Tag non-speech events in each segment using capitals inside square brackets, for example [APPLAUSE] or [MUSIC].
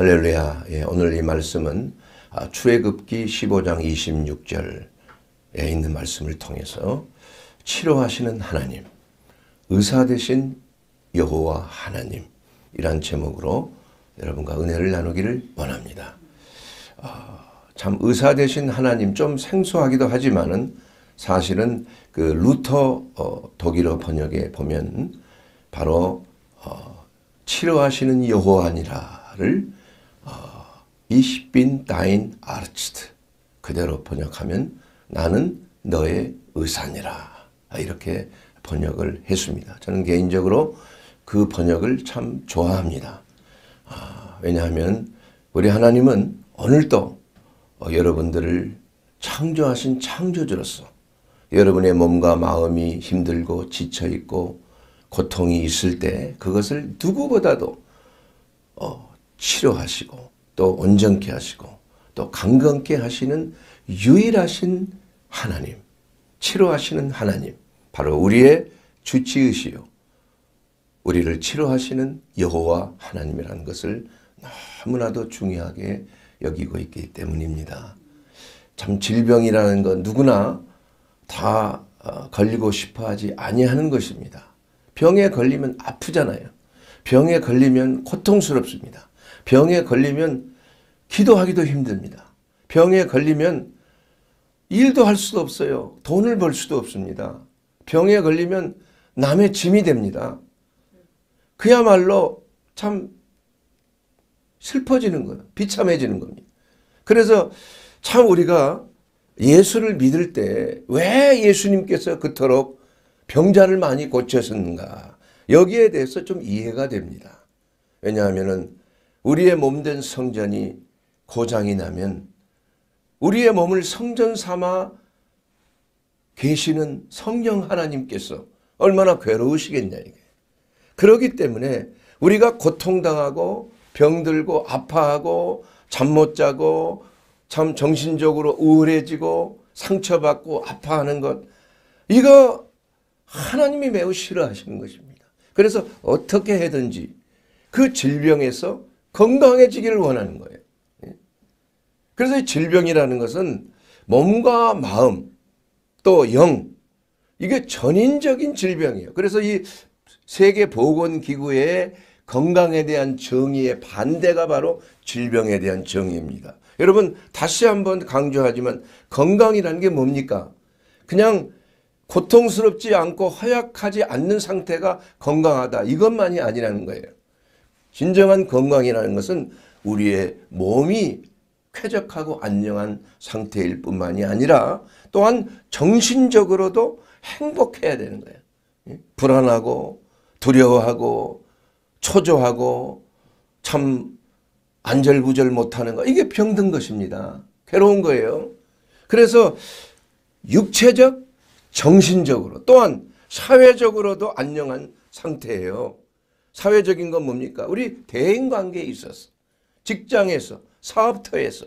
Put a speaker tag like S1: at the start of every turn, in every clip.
S1: 할렐루야. 예, 오늘 이 말씀은 아, 출애굽기 15장 26절에 있는 말씀을 통해서 치료하시는 하나님, 의사 대신 여호와 하나님 이란 제목으로 여러분과 은혜를 나누기를 원합니다. 어, 참 의사 대신 하나님 좀 생소하기도 하지만은 사실은 그 루터 어, 독일어 번역에 보면 바로 어, 치료하시는 여호와니라를 Ich bin dein Arzt. 그대로 번역하면 나는 너의 의사니라. 이렇게 번역을 했습니다. 저는 개인적으로 그 번역을 참 좋아합니다. 아, 왜냐하면 우리 하나님은 오늘도 여러분들을 창조하신 창조주로서 여러분의 몸과 마음이 힘들고 지쳐 있고 고통이 있을 때 그것을 누구보다도 어, 치료하시고 또 온전케 하시고 또 강건케 하시는 유일하신 하나님, 치료하시는 하나님, 바로 우리의 주치의시요. 우리를 치료하시는 여호와 하나님이라는 것을 너무나도 중요하게 여기고 있기 때문입니다. 참 질병이라는 건 누구나 다 어, 걸리고 싶어 하지 아니하는 것입니다. 병에 걸리면 아프잖아요. 병에 걸리면 고통스럽습니다. 병에 걸리면 기도하기도 힘듭니다. 병에 걸리면 일도 할 수도 없어요. 돈을 벌 수도 없습니다. 병에 걸리면 남의 짐이 됩니다. 그야말로 참 슬퍼지는 거예요. 비참해지는 겁니다. 그래서 참 우리가 예수를 믿을 때 왜 예수님께서 그토록 병자를 많이 고쳤는가 여기에 대해서 좀 이해가 됩니다. 왜냐하면 우리의 몸된 성전이 고장이 나면 우리의 몸을 성전 삼아 계시는 성령 하나님께서 얼마나 괴로우시겠냐 이게. 그러기 때문에 우리가 고통당하고 병들고 아파하고 잠 못 자고 참 정신적으로 우울해지고 상처받고 아파하는 것 이거 하나님이 매우 싫어하시는 것입니다. 그래서 어떻게 해든지 그 질병에서 건강해지기를 원하는 거예요. 그래서 질병이라는 것은 몸과 마음 또 영 이게 전인적인 질병이에요. 그래서 이 세계보건기구의 건강에 대한 정의의 반대가 바로 질병에 대한 정의입니다. 여러분 다시 한번 강조하지만 건강이라는 게 뭡니까? 그냥 고통스럽지 않고 허약하지 않는 상태가 건강하다. 이것만이 아니라는 거예요. 진정한 건강이라는 것은 우리의 몸이 쾌적하고 안녕한 상태일 뿐만이 아니라 또한 정신적으로도 행복해야 되는 거예요. 예? 불안하고 두려워하고 초조하고 참 안절부절 못하는 거 이게 병든 것입니다. 괴로운 거예요. 그래서 육체적 정신적으로 또한 사회적으로도 안녕한 상태예요. 사회적인 건 뭡니까? 우리 대인관계에 있어서 직장에서 사업터에서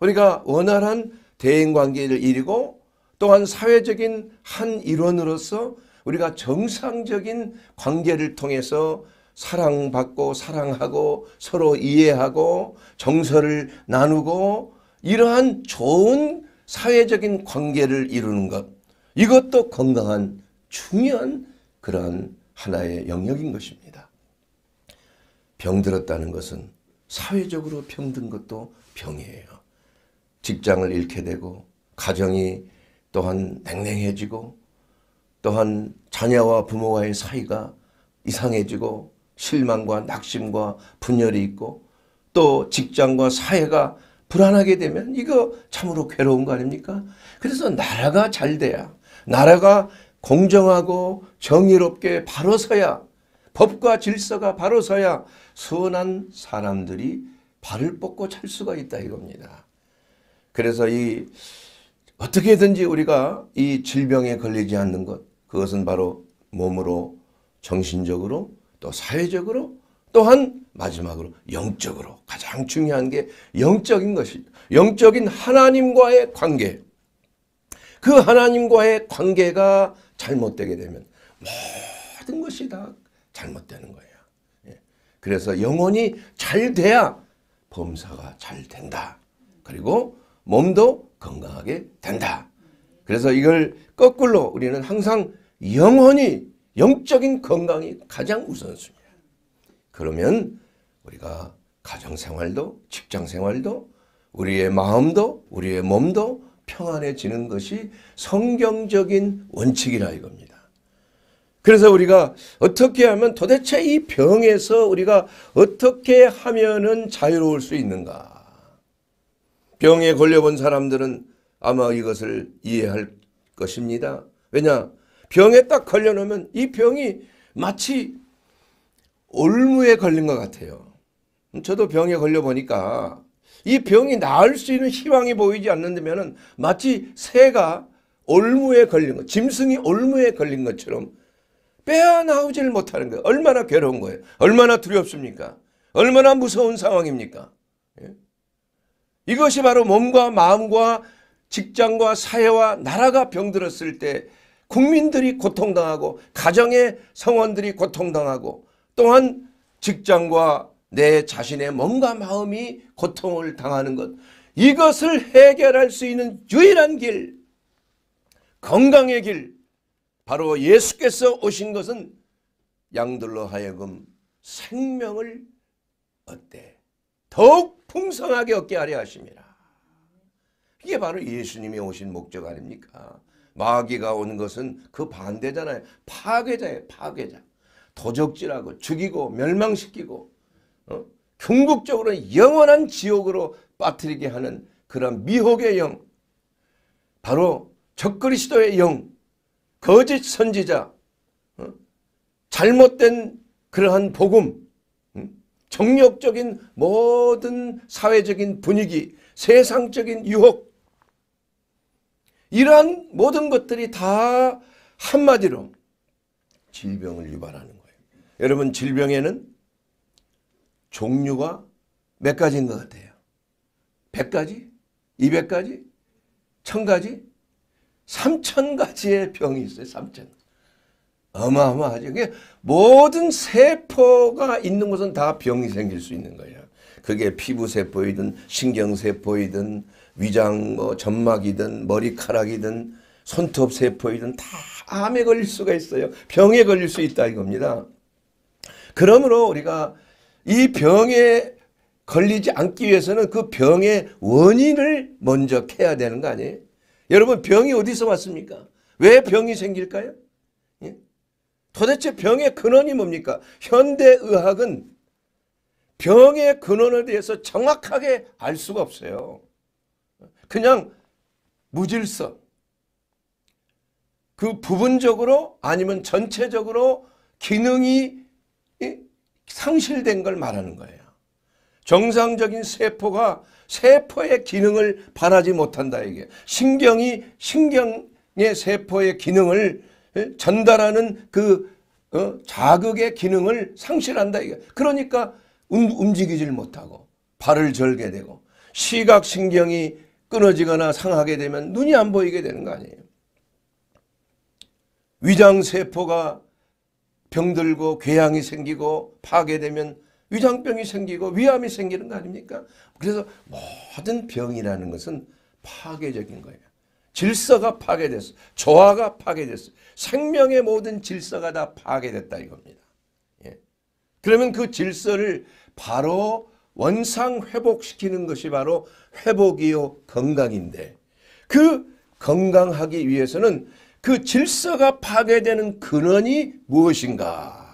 S1: 우리가 그러니까 원활한 대인관계를 이루고 또한 사회적인 한 일원으로서 우리가 정상적인 관계를 통해서 사랑받고 사랑하고 서로 이해하고 정서를 나누고 이러한 좋은 사회적인 관계를 이루는 것 이것도 건강한 중요한 그러한 하나의 영역인 것입니다. 병들었다는 것은 사회적으로 병든 것도 병이에요. 직장을 잃게 되고 가정이 또한 냉랭해지고 또한 자녀와 부모와의 사이가 이상해지고 실망과 낙심과 분열이 있고 또 직장과 사회가 불안하게 되면 이거 참으로 괴로운 거 아닙니까? 그래서 나라가 잘 돼야 나라가 공정하고 정의롭게 바로 서야 법과 질서가 바로 서야 선한 사람들이 발을 뻗고 찰 수가 있다 이겁니다. 그래서 이 어떻게든지 우리가 이 질병에 걸리지 않는 것 그것은 바로 몸으로 정신적으로 또 사회적으로 또한 마지막으로 영적으로 가장 중요한 게 영적인 것이 영적인 하나님과의 관계 그 하나님과의 관계가 잘못되게 되면 모든 것이 다 잘못되는 거예요. 그래서 영혼이 잘 돼야 범사가 잘 된다. 그리고 몸도 건강하게 된다. 그래서 이걸 거꾸로 우리는 항상 영혼이 영적인 건강이 가장 우선순위야. 그러면 우리가 가정생활도 직장생활도 우리의 마음도 우리의 몸도 평안해지는 것이 성경적인 원칙이라 이겁니다. 그래서 우리가 어떻게 하면 도대체 이 병에서 우리가 어떻게 하면은 자유로울 수 있는가? 병에 걸려본 사람들은 아마 이것을 이해할 것입니다. 왜냐? 병에 딱 걸려놓으면 이 병이 마치 올무에 걸린 것 같아요. 저도 병에 걸려보니까 이 병이 나을 수 있는 희망이 보이지 않는다면 마치 새가 올무에 걸린 것, 짐승이 올무에 걸린 것처럼 빼어나오질 못하는 거예요. 얼마나 괴로운 거예요. 얼마나 두렵습니까? 얼마나 무서운 상황입니까? 예? 이것이 바로 몸과 마음과 직장과 사회와 나라가 병들었을 때 국민들이 고통당하고 가정의 성원들이 고통당하고 또한 직장과 내 자신의 몸과 마음이 고통을 당하는 것 이것을 해결할 수 있는 유일한 길 건강의 길 바로 예수께서 오신 것은 양들로 하여금 생명을 얻되 더욱 풍성하게 얻게 하려 하십니다. 이게 바로 예수님이 오신 목적 아닙니까? 마귀가 오 것은 그 반대잖아요. 파괴자예요. 파괴자. 도적질하고 죽이고 멸망시키고 어? 궁극적으로 영원한 지옥으로 빠뜨리게 하는 그런 미혹의 영 바로 적그리스도의 영 거짓 선지자, 어? 잘못된 그러한 복음, 음? 정력적인 모든 사회적인 분위기, 세상적인 유혹 이러한 모든 것들이 다 한마디로 질병을 유발하는 거예요. 여러분 질병에는 종류가 몇 가지인 것 같아요? 100가지? 200가지? 1000가지? 3천 가지의 병이 있어요. 3천. 어마어마하죠. 그게 모든 세포가 있는 곳은 다 병이 생길 수 있는 거예요. 그게 피부세포이든 신경세포이든 위장 뭐 점막이든 머리카락이든 손톱세포이든 다 암에 걸릴 수가 있어요. 병에 걸릴 수 있다 이겁니다. 그러므로 우리가 이 병에 걸리지 않기 위해서는 그 병의 원인을 먼저 캐야 되는 거 아니에요? 여러분 병이 어디서 왔습니까? 왜 병이 생길까요? 예? 도대체 병의 근원이 뭡니까? 현대의학은 병의 근원에 대해서 정확하게 알 수가 없어요. 그냥 무질서. 그 부분적으로 아니면 전체적으로 기능이 상실된 걸 말하는 거예요. 정상적인 세포가 세포의 기능을 반하지 못한다 이게 신경이 신경의 세포의 기능을 전달하는 그 어? 자극의 기능을 상실한다 이게 그러니까 음, 움직이질 못하고 발을 절게 되고 시각 신경이 끊어지거나 상하게 되면 눈이 안 보이게 되는 거 아니에요. 위장 세포가 병들고 궤양이 생기고 파괴되면 위장병이 생기고 위암이 생기는 거 아닙니까? 그래서 모든 병이라는 것은 파괴적인 거예요. 질서가 파괴됐어. 조화가 파괴됐어. 생명의 모든 질서가 다 파괴됐다 이겁니다. 예. 그러면 그 질서를 바로 원상 회복시키는 것이 바로 회복이요 건강인데 그 건강하기 위해서는 그 질서가 파괴되는 근원이 무엇인가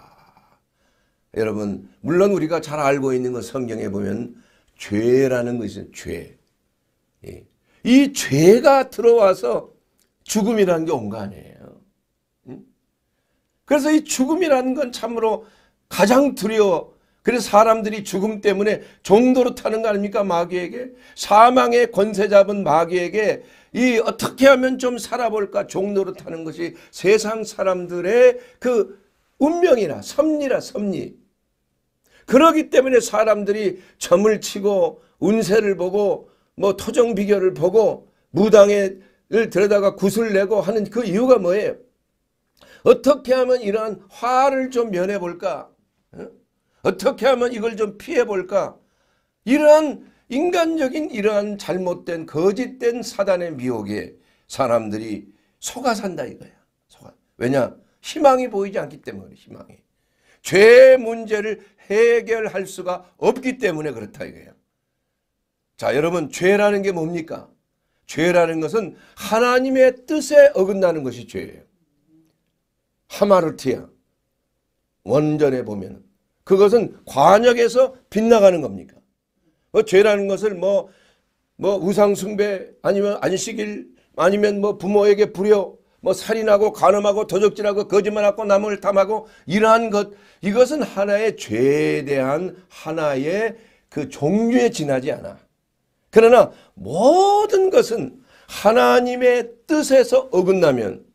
S1: 여러분 물론 우리가 잘 알고 있는 건 성경에 보면 죄라는 것이 죄. 예. 이 죄가 들어와서 죽음이라는 게 온 거 아니에요. 그래서 이 죽음이라는 건 참으로 가장 두려워. 그래서 사람들이 죽음 때문에 종도로 타는 거 아닙니까? 마귀에게. 사망의 권세 잡은 마귀에게 이 어떻게 하면 좀 살아볼까? 종도로 타는 것이 세상 사람들의 그 운명이나 섭리라 섭리. 그러기 때문에 사람들이 점을 치고 운세를 보고 뭐 토정 비결을 보고 무당에를 들여다가 구슬 내고 하는 그 이유가 뭐예요? 어떻게 하면 이러한 화를 좀 면해 볼까? 어떻게 하면 이걸 좀 피해 볼까? 이러한 인간적인 이러한 잘못된 거짓된 사단의 미혹에 사람들이 속아 산다 이거야. 속아. 왜냐? 희망이 보이지 않기 때문에 희망이. 죄의 문제를 해결할 수가 없기 때문에 그렇다 이거예요. 자 여러분 죄라는 게 뭡니까? 죄라는 것은 하나님의 뜻에 어긋나는 것이 죄예요. 하마르티아 원전에 보면 그것은 관역에서 빗나가는 겁니까? 뭐 죄라는 것을 뭐, 뭐 우상숭배 아니면 안식일 아니면 뭐 부모에게 불효 뭐 살인하고 간음하고 도적질하고 거짓말하고 남을 탐하고 이러한 것 이것은 하나의 죄에 대한 하나의 그 종류에 지나지 않아. 그러나 모든 것은 하나님의 뜻에서 어긋나면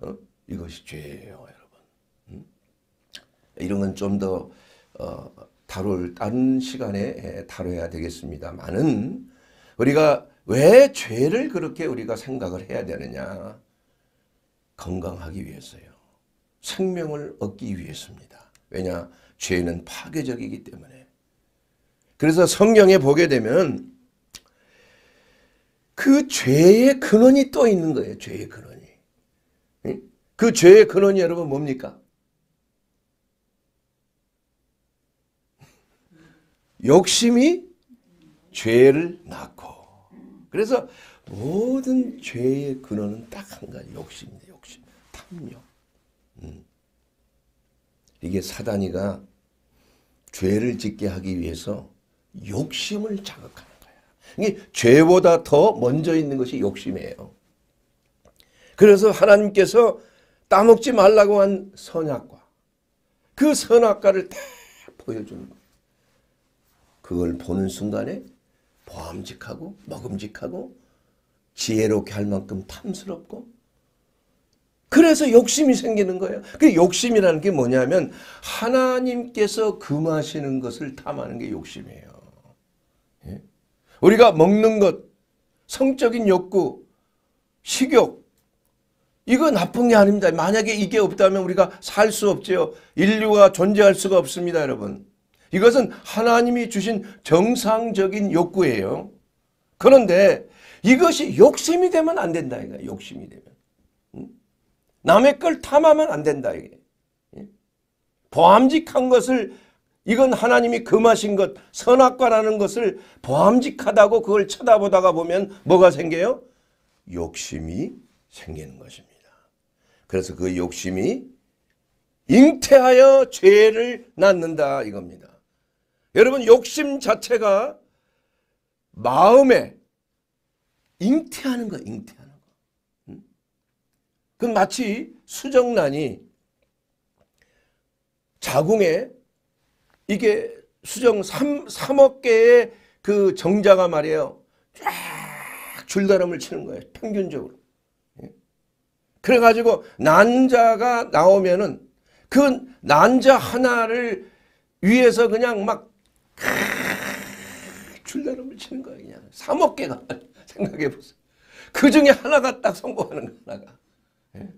S1: 어? 이것이 죄예요 여러분. 음? 이런 건 좀더 어, 다룰 다른 시간에 예, 다뤄야 되겠습니다만은 우리가 왜 죄를 그렇게 우리가 생각을 해야 되느냐 건강하기 위해서요. 생명을 얻기 위해서입니다. 왜냐? 죄는 파괴적이기 때문에. 그래서 성경에 보게 되면 그 죄의 근원이 또 있는 거예요. 죄의 근원이. 그 죄의 근원이 여러분 뭡니까? 욕심이 죄를 낳고. 그래서 모든 죄의 근원은 딱 한 가지 욕심이에요. 그요 음. 이게 사단이가 죄를 짓게 하기 위해서 욕심을 자극하는 거야. 이게 죄보다 더 먼저 있는 것이 욕심이에요. 그래서 하나님께서 따먹지 말라고 한 선악과 그 선악과를 다 보여주는 거예요. 그걸 보는 순간에 보함직하고 먹음직하고 지혜롭게 할 만큼 탐스럽고 그래서 욕심이 생기는 거예요. 그 욕심이라는 게 뭐냐면 하나님께서 금하시는 것을 탐하는 게 욕심이에요. 예? 우리가 먹는 것, 성적인 욕구, 식욕 이거 나쁜 게 아닙니다. 만약에 이게 없다면 우리가 살 수 없지요. 인류가 존재할 수가 없습니다. 여러분. 이것은 하나님이 주신 정상적인 욕구예요. 그런데 이것이 욕심이 되면 안 된다. 이거 욕심이 되면. 남의 걸 탐하면 안 된다 이게. 예? 보함직한 것을 이건 하나님이 금하신 것 선악과라는 것을 보함직하다고 그걸 쳐다보다가 보면 뭐가 생겨요? 욕심이 생기는 것입니다. 그래서 그 욕심이 잉태하여 죄를 낳는다 이겁니다. 여러분 욕심 자체가 마음에 잉태하는 거 잉태. 그 마치 수정란이 자궁에 이게 수정 3, 3억 개의 그 정자가 말이에요. 쫙 줄다름을 치는 거예요. 평균적으로. 예. 그래가지고 난자가 나오면은 그 난자 하나를 위해서 그냥 막 줄다름을 치는 거예요. 그냥 3억 개가 [LAUGHS] 생각해 보세요. 그 중에 하나가 딱 성공하는 거 하나가. 예?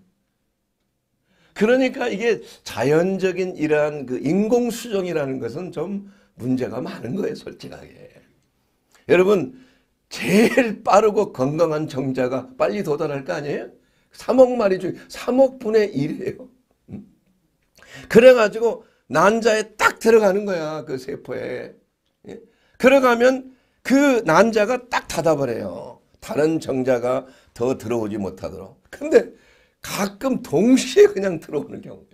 S1: 그러니까 이게 자연적인 이러한 그 인공수정이라는 것은 좀 문제가 많은 거예요 솔직하게. 여러분 제일 빠르고 건강한 정자가 빨리 도달할 거 아니에요? 3억 마리 중 3억 분의 1이에요. 음? 그래가지고 난자에 딱 들어가는 거야 그 세포에. 들어가면 예? 그 난자가 딱 닫아버려요. 다른 정자가 더 들어오지 못하도록. 근데 가끔 동시에 그냥 들어오는 경우가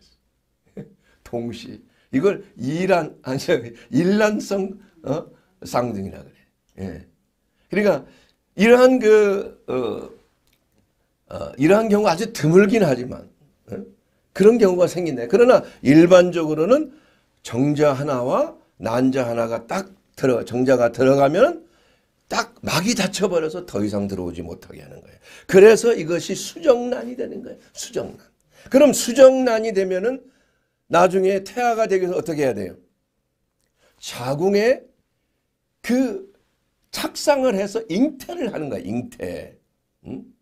S1: 있어요. [LAUGHS] 동시 이걸 일란 아니 일란성 어? 상징이라 그래. 예. 그러니까 이러한 그 어, 어, 이러한 경우 아주 드물긴 하지만 어? 그런 경우가 생긴다. 그러나 일반적으로는 정자 하나와 난자 하나가 딱 들어 정자가 들어가면 딱 막이 닫혀버려서 더 이상 들어오지 못하게 하는 거예요. 그래서 이것이 수정란이 되는 거예요. 수정란. 그럼 수정란이 되면은 나중에 태아가 되기 위해서 어떻게 해야 돼요? 자궁에 그 착상을 해서 잉태를 하는 거야. 잉태. 음?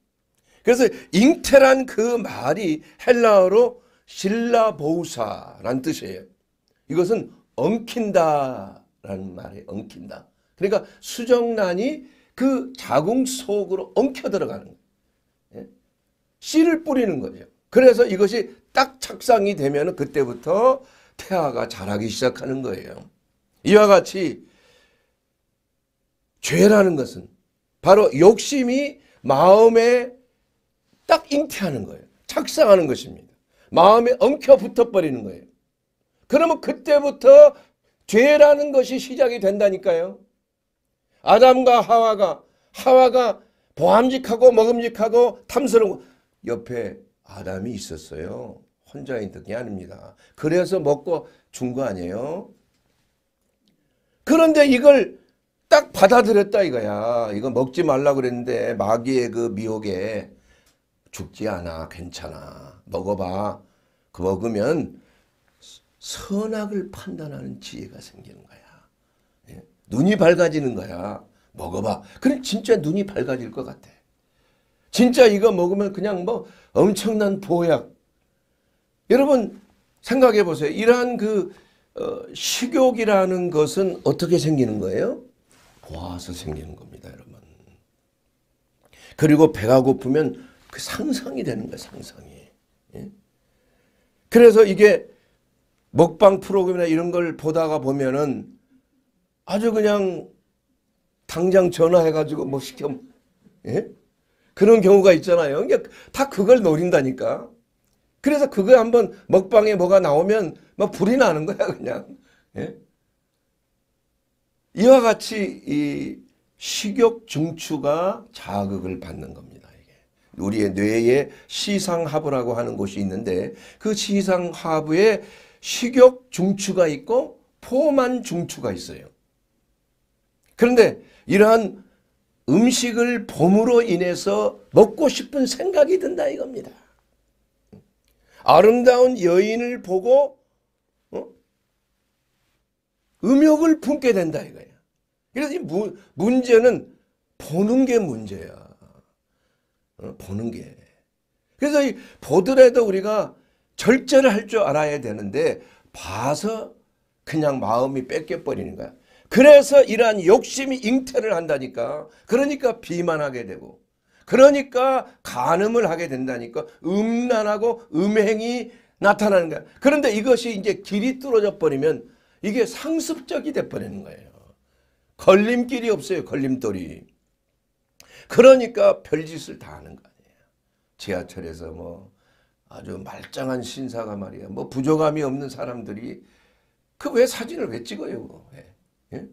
S1: 그래서 잉태란 그 말이 헬라어로 신라보우사란 뜻이에요. 이것은 엉킨다라는 말이에요. 엉킨다. 그러니까 수정란이 그 자궁 속으로 엉켜 들어가는 거예요. 예? 씨를 뿌리는 거죠. 그래서 이것이 딱 착상이 되면 그때부터 태아가 자라기 시작하는 거예요. 이와 같이 죄라는 것은 바로 욕심이 마음에 딱 잉태하는 거예요. 착상하는 것입니다. 마음에 엉켜 붙어버리는 거예요. 그러면 그때부터 죄라는 것이 시작이 된다니까요. 아담과 하와가 하와가 보암직하고 먹음직하고 탐스러운 옆에 아담이 있었어요. 혼자 있는 게 아닙니다. 그래서 먹고 준 거 아니에요. 그런데 이걸 딱 받아들였다 이거야. 이거 먹지 말라 그랬는데 마귀의 그 미혹에 죽지 않아. 괜찮아. 먹어봐. 그 먹으면 선악을 판단하는 지혜가 생기는 거야. 눈이 밝아지는 거야. 먹어봐. 그럼 진짜 눈이 밝아질 것 같아. 진짜 이거 먹으면 그냥 뭐 엄청난 보약. 여러분 생각해 보세요. 이러한 그 어, 식욕이라는 것은 어떻게 생기는 거예요? 보아서 생기는 겁니다. 여러분. 그리고 배가 고프면 그 상상이 되는 거예요. 상상이. 예? 그래서 이게 먹방 프로그램이나 이런 걸 보다가 보면은 아주 그냥 당장 전화해가지고 뭐 시켜 예? 그런 경우가 있잖아요. 그러니까 다 그걸 노린다니까. 그래서 그거 한번 먹방에 뭐가 나오면 막 불이 나는 거야 그냥. 예? 이와 같이 이 식욕 중추가 자극을 받는 겁니다. 이게 우리의 뇌에 시상하부라고 하는 곳이 있는데 그 시상하부에 식욕 중추가 있고 포만 중추가 있어요. 그런데 이러한 음식을 봄으로 인해서 먹고 싶은 생각이 든다 이겁니다. 아름다운 여인을 보고 어? 음욕을 품게 된다 이거예요. 그래서 이 무, 문제는 보는 게 문제야. 어? 보는 게. 그래서 이 보더라도 우리가 절제를 할 줄 알아야 되는데 봐서 그냥 마음이 뺏겨버리는 거야. 그래서 이러한 욕심이 잉태를 한다니까. 그러니까 비만하게 되고. 그러니까 간음을 하게 된다니까. 음란하고 음행이 나타나는 거야. 그런데 이것이 이제 길이 뚫어져 버리면 이게 상습적이 돼 버리는 거예요. 걸림길이 없어요. 걸림돌이. 그러니까 별짓을 다 하는 거 아니에요. 지하철에서 뭐 아주 말짱한 신사가 말이야. 뭐 부족함이 없는 사람들이 그 왜 사진을 왜 찍어요? 왜? 예?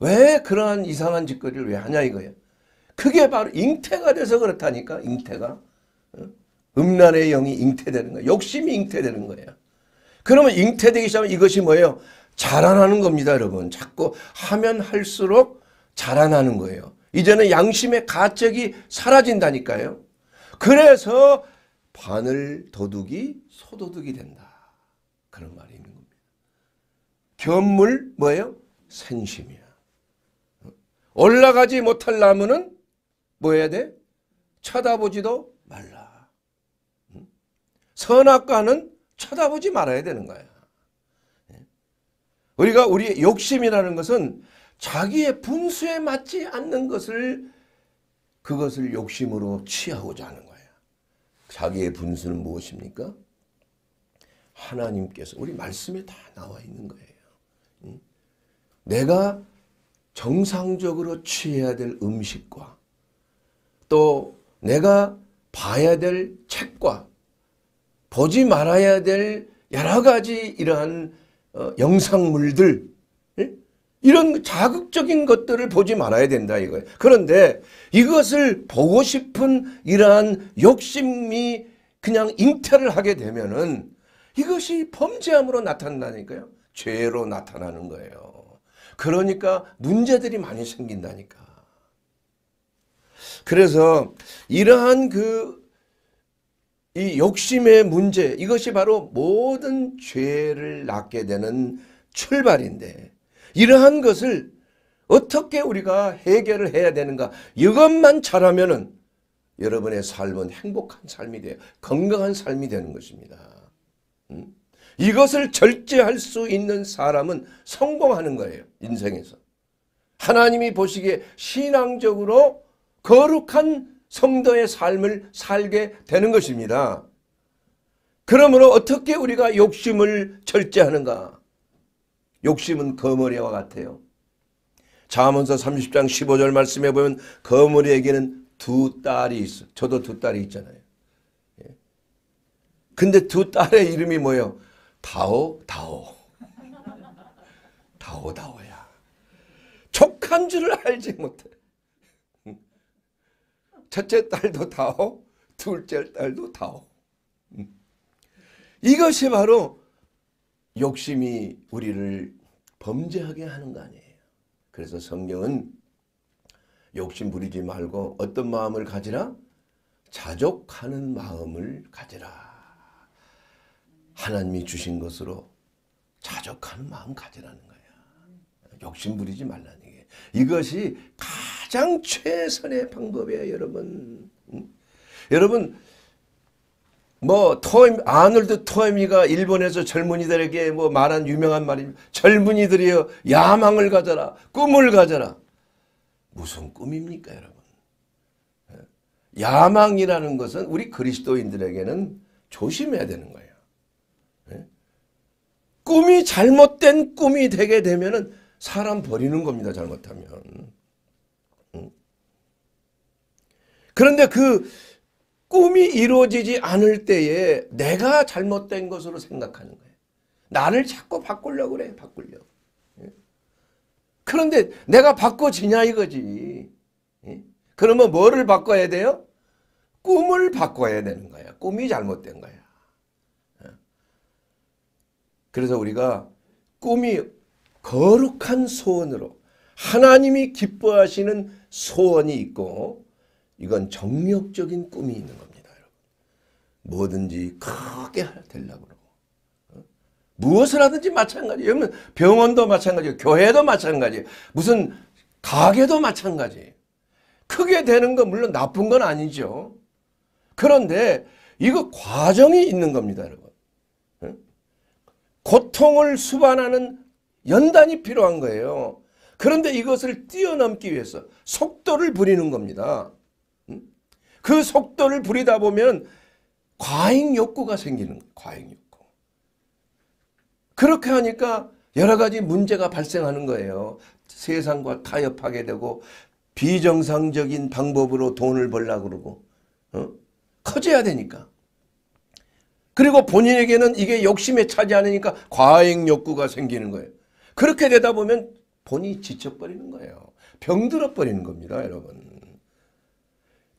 S1: 왜 그러한 이상한 짓거리를 왜 하냐 이거예요. 그게 바로 잉태가 돼서 그렇다니까 잉태가. 어? 음란의 영이 잉태되는 거예요. 욕심이 잉태되는 거예요. 그러면 잉태되기 시작하면 이것이 뭐예요? 자라나는 겁니다 여러분. 자꾸 하면 할수록 자라나는 거예요. 이제는 양심의 가책이 사라진다니까요. 그래서 바늘 도둑이 소도둑이 된다. 그런 말이 있는 겁니다. 견물 뭐예요? 생심이야. 올라가지 못할 나무는 뭐 해야 돼? 쳐다보지도 말라. 선악과는 쳐다보지 말아야 되는 거야. 예? 우리가 우리의 욕심이라는 것은 자기의 분수에 맞지 않는 것을 그것을 욕심으로 취하고자 하는 거야. 자기의 분수는 무엇입니까? 하나님께서 우리 말씀에 다 나와 있는 거예요. 내가 정상적으로 취해야 될 음식과 또 내가 봐야 될 책과 보지 말아야 될 여러 가지 이러한 어, 영상물들 이런 자극적인 것들을 보지 말아야 된다 이거예요. 그런데 이것을 보고 싶은 이러한 욕심이 그냥 잉태를 하게 되면은 이것이 범죄함으로 나타난다니까요. 죄로 나타나는 거예요. 그러니까 문제들이 많이 생긴다니까. 그래서 이러한 그 이 욕심의 문제 이것이 바로 모든 죄를 낳게 되는 출발인데 이러한 것을 어떻게 우리가 해결을 해야 되는가 이것만 잘하면은 여러분의 삶은 행복한 삶이 돼요. 건강한 삶이 되는 것입니다. 음? 이것을 절제할 수 있는 사람은 성공하는 거예요. 인생에서. 하나님이 보시기에 신앙적으로 거룩한 성도의 삶을 살게 되는 것입니다. 그러므로 어떻게 우리가 욕심을 절제하는가? 욕심은 거머리와 같아요. 자문서 30장 15절 말씀해 보면 거머리에게는 두 딸이 있어. 저도 두 딸이 있잖아요. 예. 근데 두 딸의 이름이 뭐예요? 다오 다오 다오 다오야 족한 줄을 알지 못해 첫째 딸도 다오 둘째 딸도 다오 이것이 바로 욕심이 우리를 범죄하게 하는 거 아니에요 그래서 성경은 욕심 부리지 말고 어떤 마음을 가지라? 자족하는 마음을 가지라 하나님이 주신 것으로 자족하는 마음 가지라는 거야. 욕심 부리지 말라는 게. 이것이 가장 최선의 방법이에요, 여러분. 응? 여러분, 뭐, 토임, 아놀드 토에미가 일본에서 젊은이들에게 뭐 말한 유명한 말입니다. 젊은이들이여, 야망을 가져라, 꿈을 가져라. 무슨 꿈입니까, 여러분? 예? 야망이라는 것은 우리 그리스도인들에게는 조심해야 되는 거예요. 꿈이 잘못된 꿈이 되게 되면 사람 버리는 겁니다. 잘못하면. 그런데 그 꿈이 이루어지지 않을 때에 내가 잘못된 것으로 생각하는 거예요. 나를 자꾸 바꾸려고 그래. 바꾸려 예? 그런데 내가 바꿔지냐 이거지. 예? 그러면 뭐를 바꿔야 돼요? 꿈을 바꿔야 되는 거야. 꿈이 잘못된 거야. 그래서 우리가 꿈이 거룩한 소원으로 하나님이 기뻐하시는 소원이 있고 이건 정력적인 꿈이 있는 겁니다. 여러분. 뭐든지 크게 되려고 그러고 어? 무엇을 하든지 마찬가지예요. 여러분 병원도 마찬가지예요. 교회도 마찬가지예요. 무슨 가게도 마찬가지예요. 크게 되는 건 물론 나쁜 건 아니죠. 그런데 이거 과정이 있는 겁니다. 여러분. 고통을 수반하는 연단이 필요한 거예요. 그런데 이것을 뛰어넘기 위해서 속도를 부리는 겁니다. 음? 그 속도를 부리다 보면 과잉 욕구가 생기는 거예요. 과잉 욕구. 그렇게 하니까 여러 가지 문제가 발생하는 거예요. 세상과 타협하게 되고 비정상적인 방법으로 돈을 벌려고 그러고 어? 커져야 되니까. 그리고 본인에게는 이게 욕심에 차지 않으니까 과잉 욕구가 생기는 거예요. 그렇게 되다 보면 본인이 지쳐버리는 거예요. 병들어 버리는 겁니다, 여러분.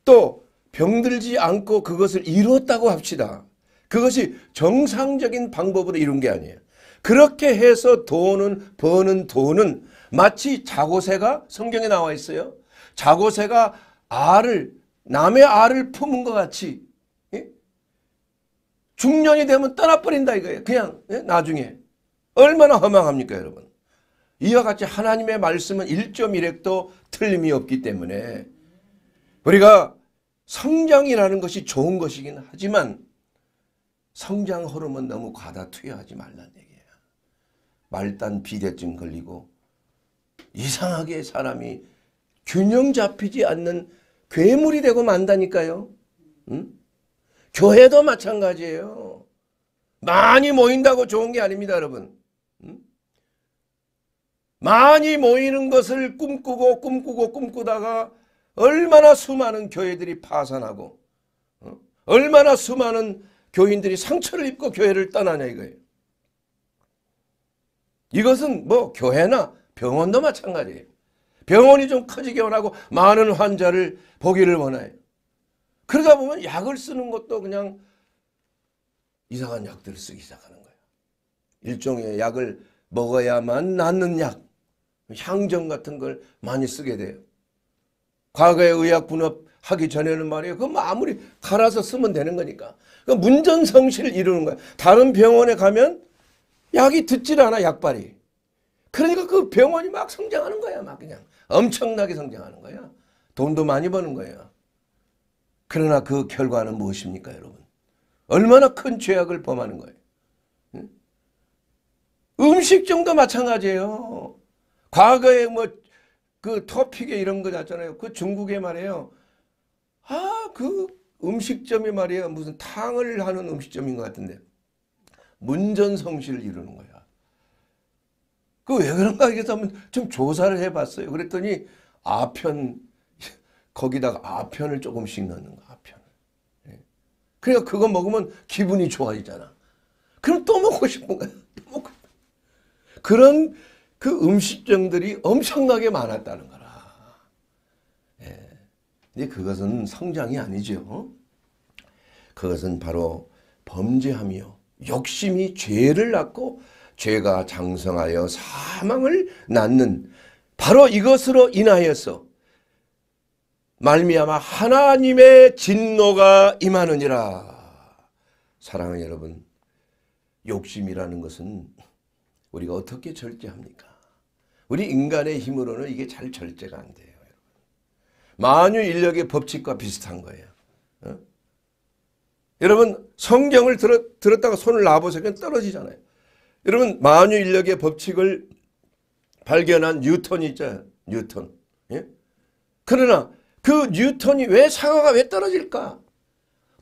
S1: 또 병들지 않고 그것을 이루었다고 합시다. 그것이 정상적인 방법으로 이룬 게 아니에요. 그렇게 해서 돈은 버는 돈은 마치 자고새가 성경에 나와 있어요. 자고새가 알을 남의 알을 품은 것 같이 중년이 되면 떠나버린다 이거예요. 그냥 예? 나중에. 얼마나 허망합니까 여러분. 이와 같이 하나님의 말씀은 1.1핵도 틀림이 없기 때문에 우리가 성장이라는 것이 좋은 것이긴 하지만 성장 호르몬 너무 과다 투여하지 말란 얘기예 말단 비대증 걸리고 이상하게 사람이 균형 잡히지 않는 괴물이 되고 만다니까요. 응? 교회도 마찬가지예요. 많이 모인다고 좋은 게 아닙니다, 여러분. 많이 모이는 것을 꿈꾸고 꿈꾸고 꿈꾸다가 얼마나 수많은 교회들이 파산하고 얼마나 수많은 교인들이 상처를 입고 교회를 떠나냐 이거예요. 이것은 뭐 교회나 병원도 마찬가지예요. 병원이 좀 커지게 원하고 많은 환자를 보기를 원해요. 그러다 보면 약을 쓰는 것도 그냥 이상한 약들을 쓰기 시작하는 거예요. 일종의 약을 먹어야만 낫는 약, 향정 같은 걸 많이 쓰게 돼요. 과거의 의학 분업 하기 전에는 말이에요. 그럼 뭐 아무리 갈아서 쓰면 되는 거니까. 그 문전성시를 이루는 거예요. 다른 병원에 가면 약이 듣질 않아 약발이. 그러니까 그 병원이 막 성장하는 거야. 막 그냥 엄청나게 성장하는 거야. 돈도 많이 버는 거예요. 그러나 그 결과는 무엇입니까 여러분? 얼마나 큰 죄악을 범하는 거예요. 음식점도 마찬가지예요. 과거에 뭐 그 토픽에 이런 거 났잖아요. 그 중국에 말이에요. 아 그 음식점이 말이에요. 무슨 탕을 하는 음식점인 것 같은데 문전성시를 이루는 거야. 그 왜 그런가 해서 좀 조사를 해봤어요. 그랬더니 아편 거기다가 아편을 조금씩 넣는 거 아편을. 예. 그러니까 그거 먹으면 기분이 좋아지잖아. 그럼 또 먹고 싶은 거야. [LAUGHS] 또 먹고 그런 그 음식점들이 엄청나게 많았다는 거라. 예. 근데 그것은 성장이 아니죠. 그것은 바로 범죄하며 욕심이 죄를 낳고 죄가 장성하여 사망을 낳는 바로 이것으로 인하여서 말미암아 하나님의 진노가 임하느니라. 사랑하는 여러분, 욕심이라는 것은 우리가 어떻게 절제합니까? 우리 인간의 힘으로는 이게 잘 절제가 안 돼요. 여러분. 만유 인력의 법칙과 비슷한 거예요. 어? 여러분 성경을 들었, 들었다가 손을 놔보세요. 그냥 떨어지잖아요. 여러분 만유 인력의 법칙을 발견한 뉴턴이 있잖아요. 뉴턴. 예? 그러나 그 뉴턴이 왜 사과가 왜 떨어질까?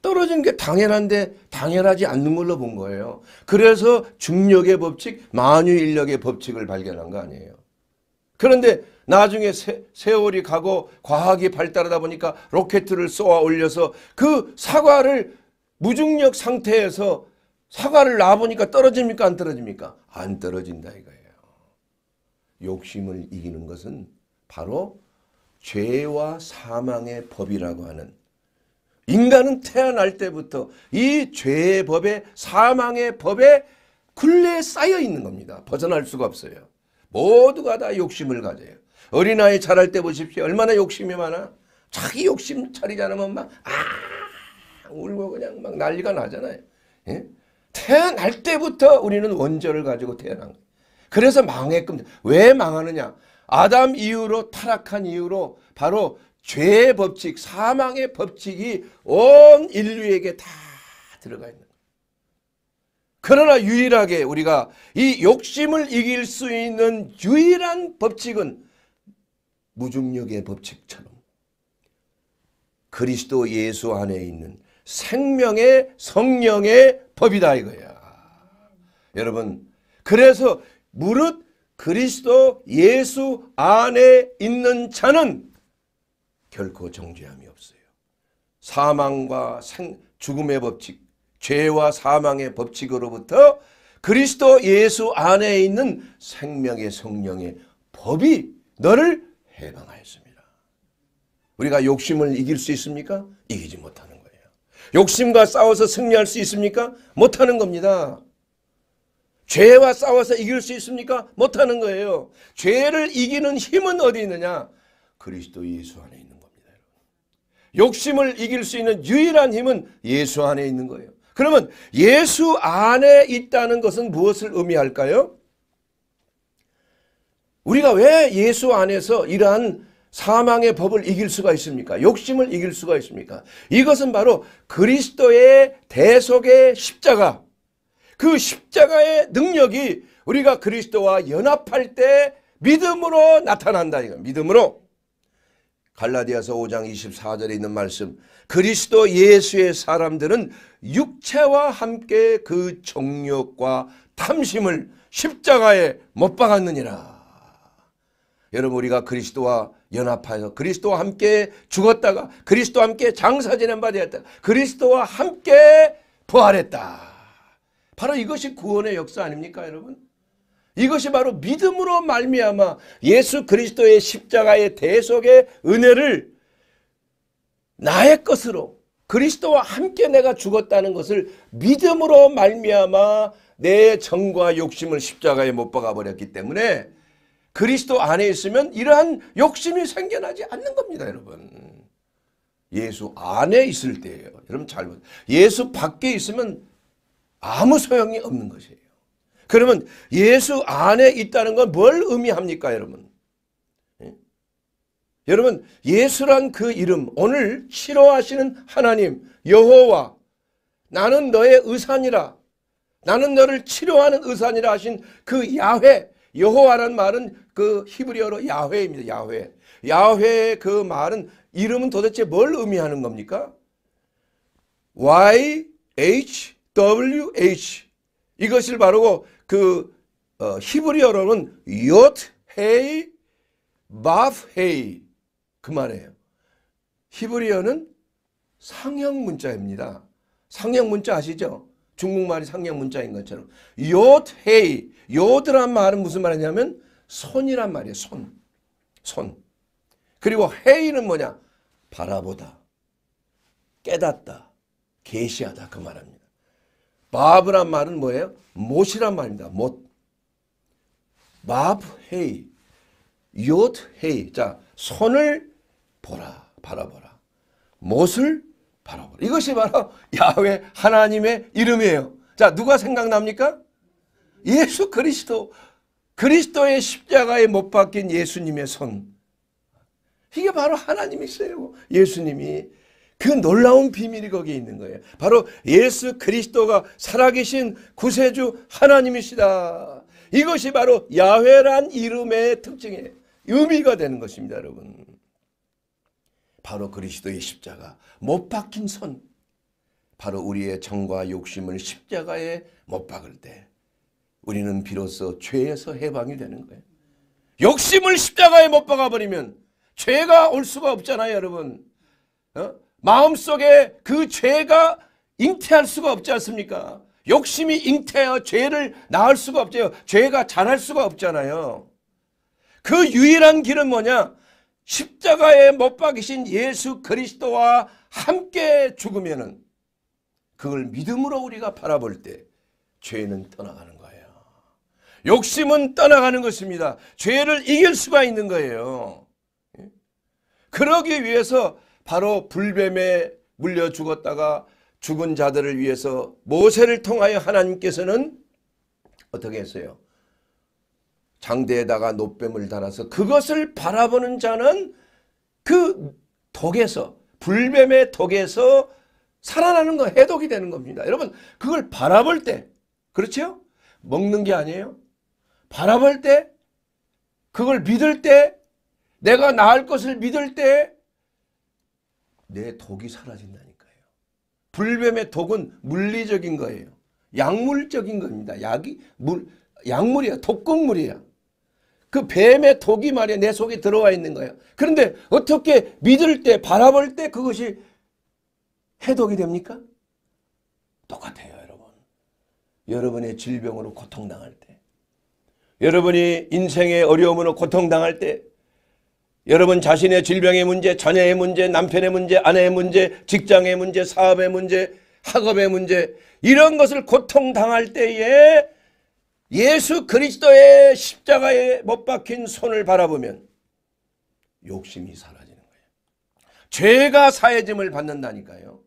S1: 떨어진 게 당연한데 당연하지 않는 걸로 본 거예요. 그래서 중력의 법칙, 만유인력의 법칙을 발견한 거 아니에요. 그런데 나중에 세, 세월이 가고 과학이 발달하다 보니까 로켓을 쏘아 올려서 그 사과를 무중력 상태에서 사과를 놔보니까 떨어집니까 안 떨어집니까? 안 떨어진다 이거예요. 욕심을 이기는 것은 바로 죄와 사망의 법이라고 하는 인간은 태어날 때부터 이 죄의 법에 사망의 법에 굴레에 쌓여 있는 겁니다. 벗어날 수가 없어요. 모두가 다 욕심을 가져요. 어린아이 자랄 때 보십시오. 얼마나 욕심이 많아. 자기 욕심 차리지 않으면 막 아, 울고 그냥 막 난리가 나잖아요. 예? 태어날 때부터 우리는 원죄를 가지고 태어난 거예요. 그래서 망했끔 왜 망하느냐? 아담 이후로 타락한 이후로 바로 죄의 법칙, 사망의 법칙이 온 인류에게 다 들어가 있는 거예요. 그러나 유일하게 우리가 이 욕심을 이길 수 있는 유일한 법칙은 무중력의 법칙처럼 그리스도 예수 안에 있는 생명의 성령의 법이다 이거야. 여러분 그래서 무릇 그리스도 예수 안에 있는 자는 결코 정죄함이 없어요. 사망과 생, 죽음의 법칙, 죄와 사망의 법칙으로부터 그리스도 예수 안에 있는 생명의 성령의 법이 너를 해방하였습니다. 우리가 욕심을 이길 수 있습니까? 이기지 못하는 거예요. 욕심과 싸워서 승리할 수 있습니까? 못하는 겁니다. 죄와 싸워서 이길 수 있습니까? 못하는 거예요. 죄를 이기는 힘은 어디 있느냐? 그리스도 예수 안에 있는 겁니다. 욕심을 이길 수 있는 유일한 힘은 예수 안에 있는 거예요. 그러면 예수 안에 있다는 것은 무엇을 의미할까요? 우리가 왜 예수 안에서 이러한 사망의 법을 이길 수가 있습니까? 욕심을 이길 수가 있습니까? 이것은 바로 그리스도의 대속의 십자가 그 십자가의 능력이 우리가 그리스도와 연합할 때 믿음으로 나타난다 이거 믿음으로 갈라디아서 5장 24절에 있는 말씀 그리스도 예수의 사람들은 육체와 함께 그 정욕과 탐심을 십자가에 못 박았느니라 여러분 우리가 그리스도와 연합하여 그리스도와 함께 죽었다가 그리스도와 함께 장사 지낸 바 되었다 그리스도와 함께 부활했다 바로 이것이 구원의 역사 아닙니까 여러분? 이것이 바로 믿음으로 말미암아 예수 그리스도의 십자가의 대속의 은혜를 나의 것으로 그리스도와 함께 내가 죽었다는 것을 믿음으로 말미암아 내 정과 욕심을 십자가에 못 박아 버렸기 때문에 그리스도 안에 있으면 이러한 욕심이 생겨나지 않는 겁니다, 여러분. 예수 안에 있을 때예요. 여러분 잘보 예수 밖에 있으면 아무 소용이 없는 것이에요. 그러면 예수 안에 있다는 건 뭘 의미합니까 여러분? 예? 여러분 예수란 그 이름 오늘 치료하시는 하나님 여호와 나는 너의 의사니라 나는 너를 치료하는 의사니라 하신 그 야훼 여호와란 말은 그 히브리어로 야훼입니다. 야훼. 야훼의 그 말은 이름은 도대체 뭘 의미하는 겁니까? Y H WH 이것을 바로 그, 그 어, 히브리어로는 요트 헤이 바프 헤이 그 말이에요. 히브리어는 상형 문자입니다. 상형 문자 아시죠? 중국말이 상형 문자인 것처럼 요트 헤이 요드란 말은 무슨 말이냐면 손이란 말이에요. 손. 손. 그리고 헤이는 뭐냐? 바라보다. 깨닫다. 계시하다 그 말합니다. 바브란 말은 뭐예요? 못이란 말입니다. 못. 바브 헤이. 요트 헤이. 자, 손을 보라. 바라보라. 못을 바라보라. 이것이 바로 야외 하나님의 이름이에요. 자, 누가 생각납니까? 예수 그리스도. 그리스도의 십자가에 못 박힌 예수님의 손. 이게 바로 하나님이세요. 예수님이 그 놀라운 비밀이 거기에 있는 거예요. 바로 예수 그리스도가 살아계신 구세주 하나님이시다. 이것이 바로 야훼란 이름의 특징에 의미가 되는 것입니다, 여러분. 바로 그리스도의 십자가, 못 박힌 손. 바로 우리의 정과 욕심을 십자가에 못 박을 때 우리는 비로소 죄에서 해방이 되는 거예요. 욕심을 십자가에 못 박아버리면 죄가 올 수가 없잖아요, 여러분. 어? 마음속에 그 죄가 잉태할 수가 없지 않습니까? 욕심이 잉태하여 죄를 낳을 수가 없죠. 죄가 자랄 수가 없잖아요. 그 유일한 길은 뭐냐? 십자가에 못 박이신 예수 그리스도와 함께 죽으면은 그걸 믿음으로 우리가 바라볼 때 죄는 떠나가는 거예요. 욕심은 떠나가는 것입니다. 죄를 이길 수가 있는 거예요. 예? 그러기 위해서 바로 불뱀에 물려 죽었다가 죽은 자들을 위해서 모세를 통하여 하나님께서는 어떻게 했어요? 장대에다가 노뱀을 달아서 그것을 바라보는 자는 그 독에서 불뱀의 독에서 살아나는 거 해독이 되는 겁니다. 여러분 그걸 바라볼 때 그렇죠? 먹는 게 아니에요. 바라볼 때 그걸 믿을 때 내가 나을 것을 믿을 때내 독이 사라진다니까요. 불뱀의 독은 물리적인 거예요. 약물적인 겁니다. 약이 물 약물이야. 독극물이야. 그 뱀의 독이 말이야 내 속에 들어와 있는 거예요. 그런데 어떻게 믿을 때 바라볼 때 그것이 해독이 됩니까? 똑같아요 여러분. 여러분의 질병으로 고통당할 때 여러분이 인생의 어려움으로 고통당할 때 여러분 자신의 질병의 문제, 자녀의 문제, 남편의 문제, 아내의 문제, 직장의 문제, 사업의 문제, 학업의 문제 이런 것을 고통당할 때에 예수 그리스도의 십자가에 못 박힌 손을 바라보면 욕심이 사라지는 거예요. 죄가 사해짐을 받는다니까요.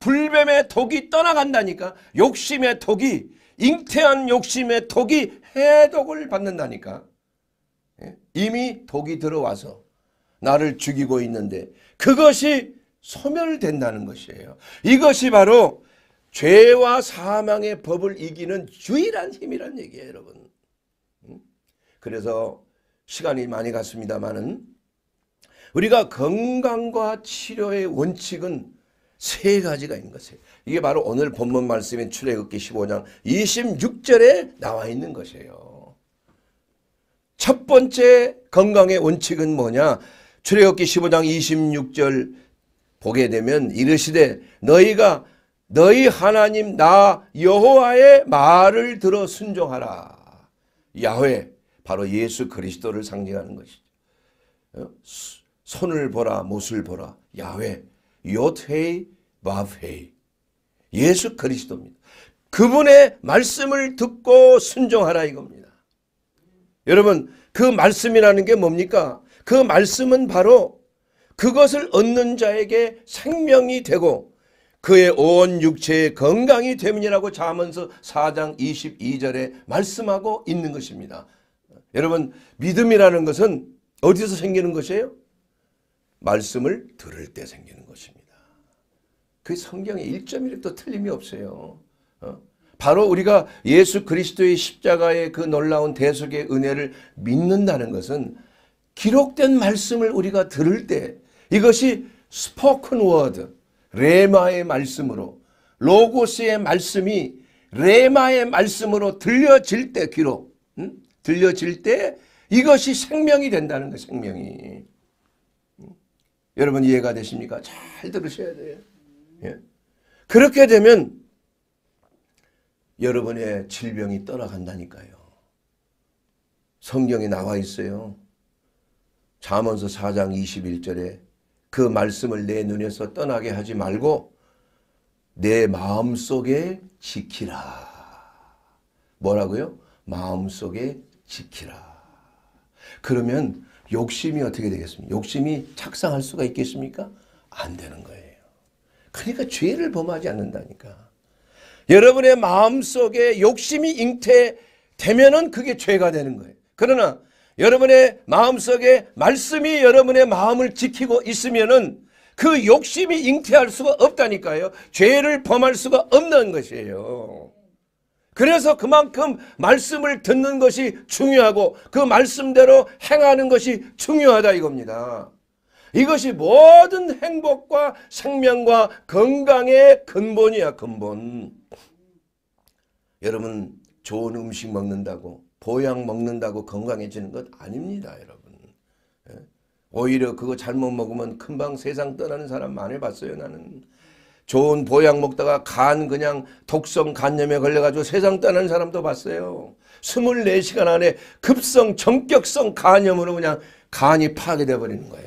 S1: 불뱀의 독이 떠나간다니까 욕심의 독이 잉태한 욕심의 독이 해독을 받는다니까 예? 이미 독이 들어와서 나를 죽이고 있는데 그것이 소멸된다는 것이에요. 이것이 바로 죄와 사망의 법을 이기는 유일한 힘이란 얘기예요 여러분. 음? 그래서 시간이 많이 갔습니다만은 우리가 건강과 치료의 원칙은 세 가지가 있는 것이에요. 이게 바로 오늘 본문 말씀인 출애굽기 15장 26절에 나와 있는 것이에요. 첫 번째 건강의 원칙은 뭐냐? 출애굽기 15장 26절 보게 되면 이르시되 너희가 너희 하나님 나 여호와의 말을 들어 순종하라. 야훼 바로 예수 그리스도를 상징하는 것이죠. 어? 손을 보라 못을 보라 야훼 요테이 바페이 예수 그리스도입니다. 그분의 말씀을 듣고 순종하라 이겁니다. 여러분 그 말씀이라는 게 뭡니까? 그 말씀은 바로 그것을 얻는 자에게 생명이 되고 그의 온 육체의 건강이 됨이라고 자문서 4장 22절에 말씀하고 있는 것입니다. 여러분 믿음이라는 것은 어디서 생기는 것이에요? 말씀을 들을 때 생기는 것입니다. 그 성경의 1.1도 틀림이 없어요. 어? 바로 우리가 예수 그리스도의 십자가의 그 놀라운 대속의 은혜를 믿는다는 것은 기록된 말씀을 우리가 들을 때 이것이 스포큰 워드, 레마의 말씀으로 로고스의 말씀이 레마의 말씀으로 들려질 때 기록, 응? 들려질 때 이것이 생명이 된다는 거예요. 생명이. 여러분 이해가 되십니까? 잘 들으셔야 돼요. 예. 그렇게 되면 여러분의 질병이 떠나간다니까요. 성경에 나와 있어요. 잠언서 4장 21절에 그 말씀을 내 눈에서 떠나게 하지 말고 내 마음속에 지키라. 뭐라고요? 마음속에 지키라. 그러면 욕심이 어떻게 되겠습니까? 욕심이 착상할 수가 있겠습니까? 안 되는 거예요. 그러니까 죄를 범하지 않는다니까. 여러분의 마음속에 욕심이 잉태되면은 그게 죄가 되는 거예요. 그러나 여러분의 마음속에 말씀이 여러분의 마음을 지키고 있으면은 그 욕심이 잉태할 수가 없다니까요. 죄를 범할 수가 없는 것이에요. 그래서 그만큼 말씀을 듣는 것이 중요하고 그 말씀대로 행하는 것이 중요하다 이겁니다. 이것이 모든 행복과 생명과 건강의 근본이야 근본. 여러분 좋은 음식 먹는다고 보양 먹는다고 건강해지는 것 아닙니다 여러분 예? 오히려 그거 잘못 먹으면 금방 세상 떠나는 사람 많이 봤어요 나는 좋은 보약 먹다가 간 그냥 독성 간염에 걸려가지고 세상 떠나는 사람도 봤어요 24시간 안에 급성 정격성 간염으로 그냥 간이 파괴돼 버리는 거야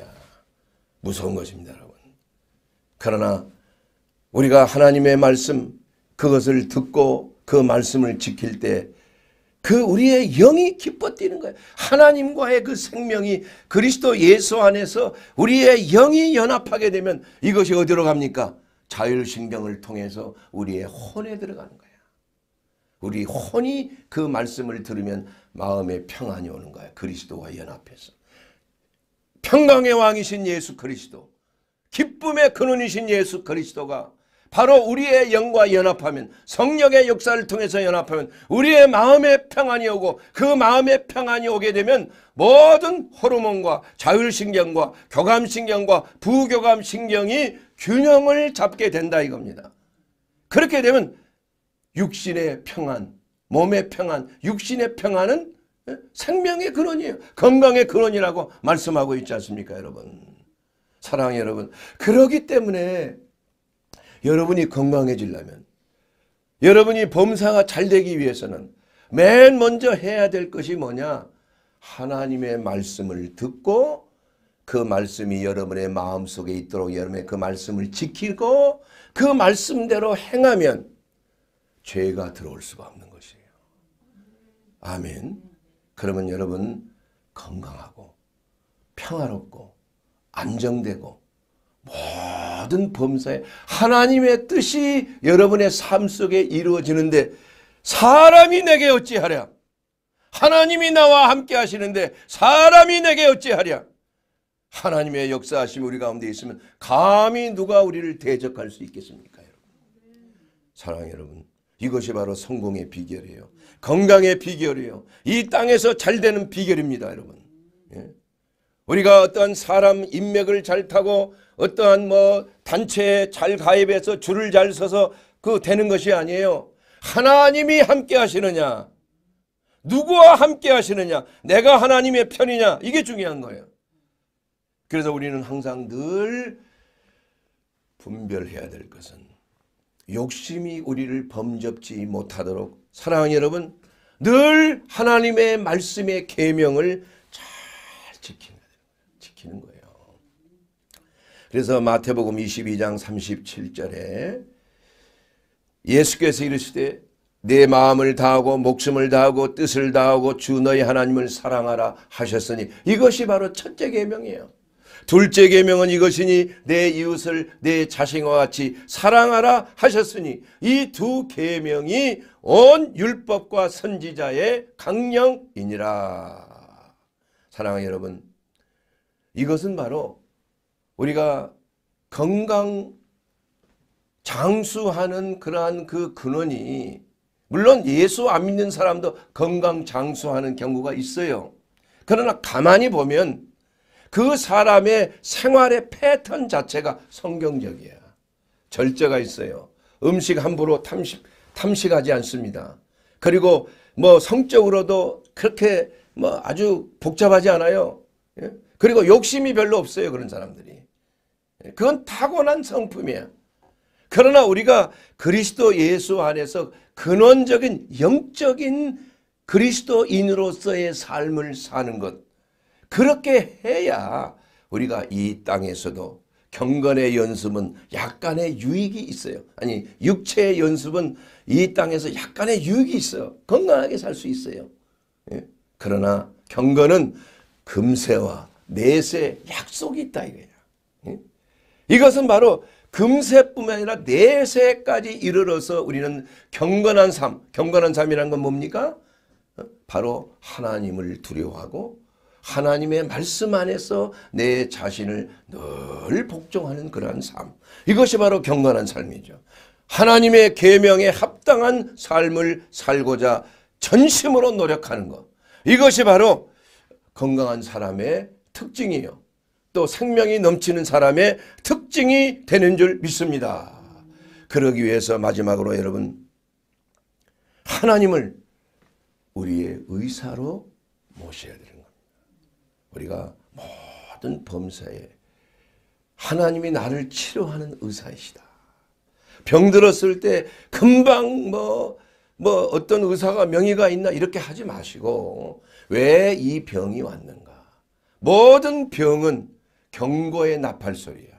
S1: 무서운 것입니다 여러분 그러나 우리가 하나님의 말씀 그것을 듣고 그 말씀을 지킬 때 그 우리의 영이 기뻐 뛰는 거예요. 하나님과의 그 생명이 그리스도 예수 안에서 우리의 영이 연합하게 되면 이것이 어디로 갑니까? 자율신경을 통해서 우리의 혼에 들어가는 거예요. 우리 혼이 그 말씀을 들으면 마음의 평안이 오는 거예요. 그리스도와 연합해서. 평강의 왕이신 예수 그리스도, 기쁨의 근원이신 예수 그리스도가 바로 우리의 영과 연합하면 성령의 역사를 통해서 연합하면 우리의 마음의 평안이 오고 그 마음의 평안이 오게 되면 모든 호르몬과 자율신경과 교감신경과 부교감신경이 균형을 잡게 된다 이겁니다. 그렇게 되면 육신의 평안, 몸의 평안, 육신의 평안은 예, 생명의 근원이에요. 건강의 근원이라고 말씀하고 있지 않습니까 여러분. 사랑해 여러분. 그러기 때문에 여러분이 건강해지려면 여러분이 범사가 잘 되기 위해서는 맨 먼저 해야 될 것이 뭐냐? 하나님의 말씀을 듣고 그 말씀이 여러분의 마음속에 있도록 여러분의 그 말씀을 지키고 그 말씀대로 행하면 죄가 들어올 수가 없는 것이에요. 아멘. 그러면 여러분 건강하고 평화롭고 안정되고 모든 범사에 하나님의 뜻이 여러분의 삶 속에 이루어지는데 사람이 내게 어찌하랴? 하나님이 나와 함께 하시는데 사람이 내게 어찌하랴? 하나님의 역사하심이 우리 가운데 있으면 감히 누가 우리를 대적할 수 있겠습니까? 사랑해 여러분 이것이 바로 성공의 비결이에요. 건강의 비결이에요. 이 땅에서 잘 되는 비결입니다. 여러분. 예? 우리가 어떤 사람 인맥을 잘 타고 어떠한 뭐 단체에 잘 가입해서 줄을 잘 서서 그 되는 것이 아니에요. 하나님이 함께 하시느냐. 누구와 함께 하시느냐. 내가 하나님의 편이냐. 이게 중요한 거예요. 그래서 우리는 항상 늘 분별해야 될 것은 욕심이 우리를 범접지 못하도록 사랑하는 여러분 늘 하나님의 말씀의 계명을 그래서 마태복음 22장 37절에 예수께서 이르시되 내 마음을 다하고 목숨을 다하고 뜻을 다하고 주 너희 하나님을 사랑하라 하셨으니 이것이 바로 첫째 계명이에요. 둘째 계명은 이것이니 내 이웃을 내 자신과 같이 사랑하라 하셨으니 이 두 계명이 온 율법과 선지자의 강령이니라. 사랑하는 여러분 이것은 바로 우리가 건강 장수하는 그러한 그 근원이 물론 예수 안 믿는 사람도 건강 장수하는 경우가 있어요. 그러나 가만히 보면 그 사람의 생활의 패턴 자체가 성경적이야. 절제가 있어요. 음식 함부로 탐식, 탐식하지 않습니다. 그리고 뭐 성적으로도 그렇게 뭐 아주 복잡하지 않아요. 예? 그리고 욕심이 별로 없어요. 그런 사람들이. 그건 타고난 성품이에요. 그러나 우리가 그리스도 예수 안에서 근원적인 영적인 그리스도인으로서의 삶을 사는 것 그렇게 해야 우리가 이 땅에서도 경건의 연습은 약간의 유익이 있어요. 아니 육체의 연습은 이 땅에서 약간의 유익이 있어요. 건강하게 살 수 있어요. 예? 그러나 경건은 금세와 내세 약속이 있다 이거예요. 예? 이것은 바로 금세뿐만 아니라 내세까지 이르러서 우리는 경건한 삶, 경건한 삶이란 건 뭡니까? 어? 바로 하나님을 두려워하고 하나님의 말씀 안에서 내 자신을 늘 복종하는 그러한 삶. 이것이 바로 경건한 삶이죠. 하나님의 계명에 합당한 삶을 살고자 전심으로 노력하는 것. 이것이 바로 건강한 사람의 특징이에요. 또 생명이 넘치는 사람의 특징이 되는 줄 믿습니다. 그러기 위해서 마지막으로 여러분 하나님을 우리의 의사로 모셔야 되는 겁니다. 우리가 모든 범사에 하나님이 나를 치료하는 의사이시다. 병들었을 때 금방 뭐뭐 뭐 어떤 의사가 명의가 있나 이렇게 하지 마시고 왜 이 병이 왔는가 모든 병은 경고의 나팔 소리야.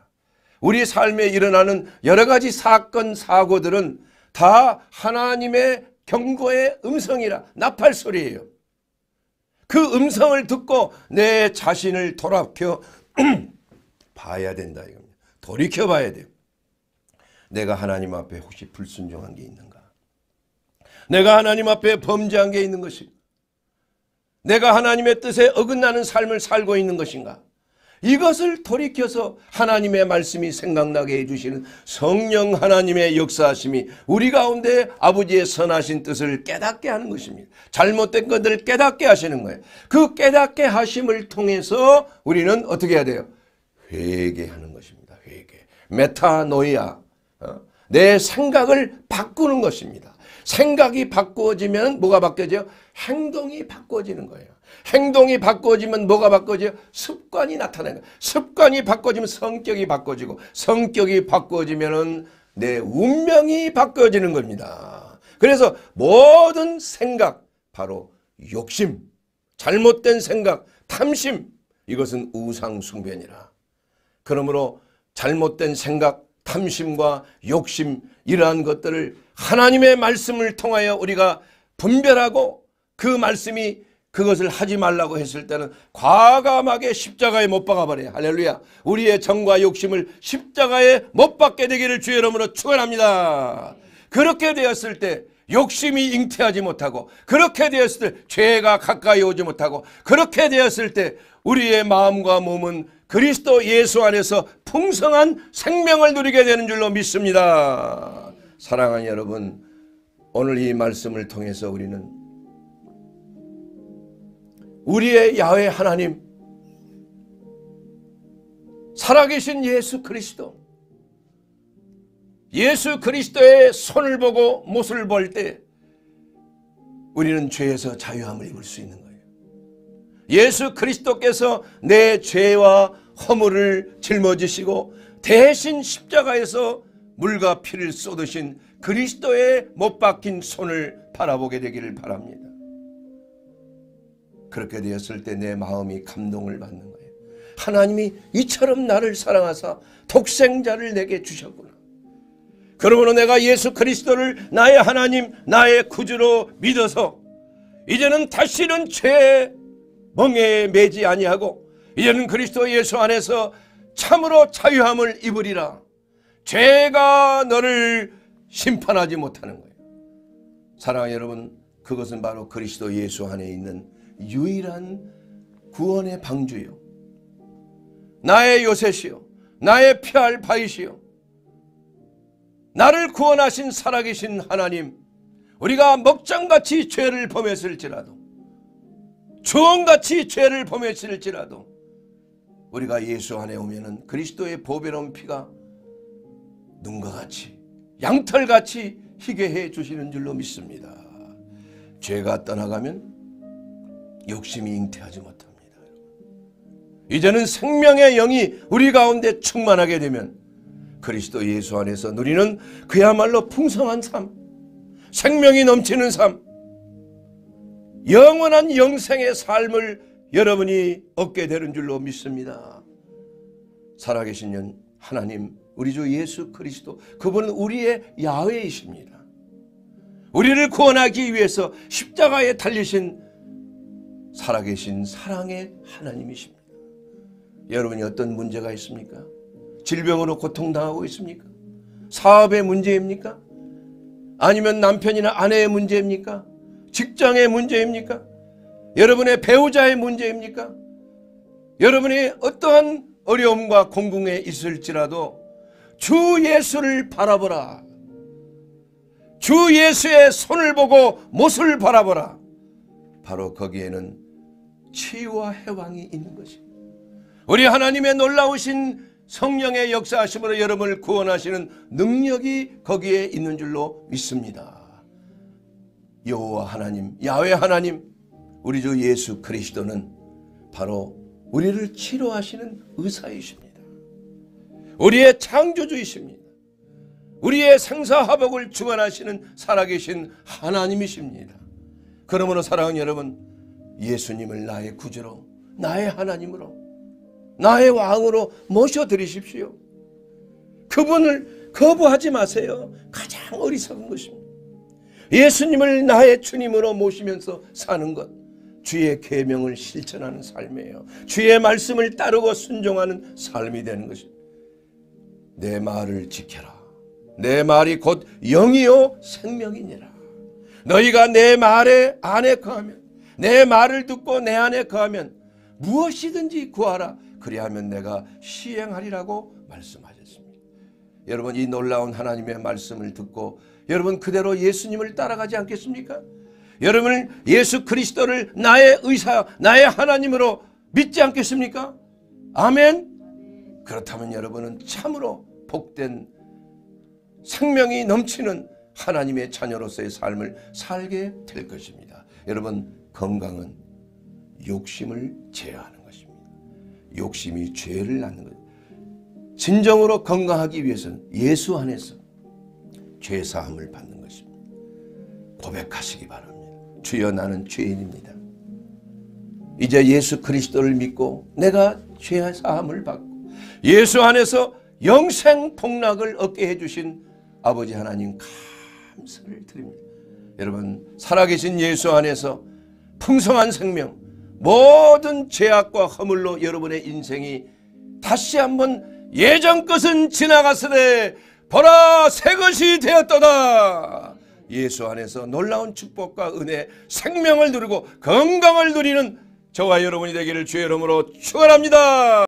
S1: 우리 삶에 일어나는 여러 가지 사건 사고들은 다 하나님의 경고의 음성이라 나팔 소리예요. 그 음성을 듣고 내 자신을 돌아켜 [CLEARS THROAT] 봐야 된다 이겁니다. 돌이켜 봐야 돼요. 내가 하나님 앞에 혹시 불순종한 게 있는가? 내가 하나님 앞에 범죄한 게 있는 것인가? 내가 하나님의 뜻에 어긋나는 삶을 살고 있는 것인가? 이것을 돌이켜서 하나님의 말씀이 생각나게 해주시는 성령 하나님의 역사하심이 우리 가운데 아버지의 선하신 뜻을 깨닫게 하는 것입니다. 잘못된 것들을 깨닫게 하시는 거예요. 그 깨닫게 하심을 통해서 우리는 어떻게 해야 돼요? 회개하는 것입니다. 회개. 메타노이아. 어? 내 생각을 바꾸는 것입니다. 생각이 바꾸어지면 뭐가 바뀌어져요? 행동이 바꾸어지는 거예요. 행동이 바꿔지면 뭐가 바꿔져요? 습관이 나타나는 거예요. 습관이 바꿔지면 성격이 바꿔지고 성격이 바꿔지면 내 운명이 바꿔지는 겁니다. 그래서 모든 생각 바로 욕심, 잘못된 생각, 탐심 이것은 우상숭배니라. 그러므로 잘못된 생각, 탐심과 욕심 이러한 것들을 하나님의 말씀을 통하여 우리가 분별하고 그 말씀이 그것을 하지 말라고 했을 때는 과감하게 십자가에 못 박아버려요. 할렐루야. 우리의 정과 욕심을 십자가에 못 박게 되기를 주의 이름으로 축원합니다. 그렇게 되었을 때 욕심이 잉태하지 못하고 그렇게 되었을 때 죄가 가까이 오지 못하고 그렇게 되었을 때 우리의 마음과 몸은 그리스도 예수 안에서 풍성한 생명을 누리게 되는 줄로 믿습니다. 사랑하는 여러분, 오늘 이 말씀을 통해서 우리는 우리의 야외 하나님, 살아계신 예수 그리스도, 예수 그리스도의 손을 보고 못을 볼 때 우리는 죄에서 자유함을 입을 수 있는 거예요. 예수 그리스도께서 내 죄와 허물을 짊어지시고 대신 십자가에서 물과 피를 쏟으신 그리스도의 못 박힌 손을 바라보게 되기를 바랍니다. 그렇게 되었을 때 내 마음이 감동을 받는 거예요. 하나님이 이처럼 나를 사랑하사 독생자를 내게 주셨구나. 그러므로 내가 예수 그리스도를 나의 하나님, 나의 구주로 믿어서 이제는 다시는 죄 멍에 매지 아니하고 이제는 그리스도 예수 안에서 참으로 자유함을 입으리라. 죄가 너를 심판하지 못하는 거예요. 사랑하 여러분, 그것은 바로 그리스도 예수 안에 있는 유일한 구원의 방주요. 나의 요셉이요. 나의 피할 바이시요. 나를 구원하신 살아계신 하나님, 우리가 먹장같이 죄를 범했을지라도, 주원같이 죄를 범했을지라도, 우리가 예수 안에 오면은 그리스도의 보배로운 피가 눈과 같이, 양털같이 희게 해 주시는 줄로 믿습니다. 죄가 떠나가면 욕심이 잉태하지 못합니다. 이제는 생명의 영이 우리 가운데 충만하게 되면 그리스도 예수 안에서 누리는 그야말로 풍성한 삶, 생명이 넘치는 삶, 영원한 영생의 삶을 여러분이 얻게 되는 줄로 믿습니다. 살아계신 하나님, 우리 주 예수 그리스도, 그분은 우리의 야훼이십니다. 우리를 구원하기 위해서 십자가에 달리신 살아계신 사랑의 하나님이십니다. 여러분이 어떤 문제가 있습니까? 질병으로 고통당하고 있습니까? 사업의 문제입니까? 아니면 남편이나 아내의 문제입니까? 직장의 문제입니까? 여러분의 배우자의 문제입니까? 여러분이 어떠한 어려움과 공공에 있을지라도 주 예수를 바라보라. 주 예수의 손을 보고 못을 바라보라. 바로 거기에는 치유와 해방이 있는 것입니다. 우리 하나님의 놀라우신 성령의 역사하심으로 여러분을 구원하시는 능력이 거기에 있는 줄로 믿습니다. 여호와 하나님, 야외 하나님, 우리 주 예수 그리스도는 바로 우리를 치료하시는 의사이십니다. 우리의 창조주이십니다. 우리의 생사화복을 주관하시는 살아계신 하나님이십니다. 그러므로 사랑하는 여러분 예수님을 나의 구주로, 나의 하나님으로, 나의 왕으로 모셔드리십시오. 그분을 거부하지 마세요. 가장 어리석은 것입니다. 예수님을 나의 주님으로 모시면서 사는 것. 주의 계명을 실천하는 삶이에요. 주의 말씀을 따르고 순종하는 삶이 되는 것입니다. 내 말을 지켜라. 내 말이 곧 영이요 생명이니라. 너희가 내 말에 안에 거하면 내 말을 듣고 내 안에 거하면 무엇이든지 구하라. 그리하면 내가 시행하리라고 말씀하셨습니다. 여러분 이 놀라운 하나님의 말씀을 듣고 여러분 그대로 예수님을 따라가지 않겠습니까? 여러분 예수 그리스도를 나의 의사, 나의 하나님으로 믿지 않겠습니까? 아멘. 그렇다면 여러분은 참으로 복된 생명이 넘치는 하나님의 자녀로서의 삶을 살게 될 것입니다. 여러분 건강은 욕심을 제어하는 것입니다. 욕심이 죄를 낳는 거죠. 진정으로 건강하기 위해서는 예수 안에서 죄사함을 받는 것입니다. 고백하시기 바랍니다. 주여 나는 죄인입니다. 이제 예수 그리스도를 믿고 내가 죄사함을 받고 예수 안에서 영생 폭락을 얻게 해주신 아버지 하나님 감사를 드립니다. 여러분 살아계신 예수 안에서 풍성한 생명, 모든 죄악과 허물로 여러분의 인생이 다시 한번 예전 것은 지나갔으되 보라 새 것이 되었도다. 예수 안에서 놀라운 축복과 은혜, 생명을 누리고 건강을 누리는 저와 여러분이 되기를 주의 이름으로 축원합니다.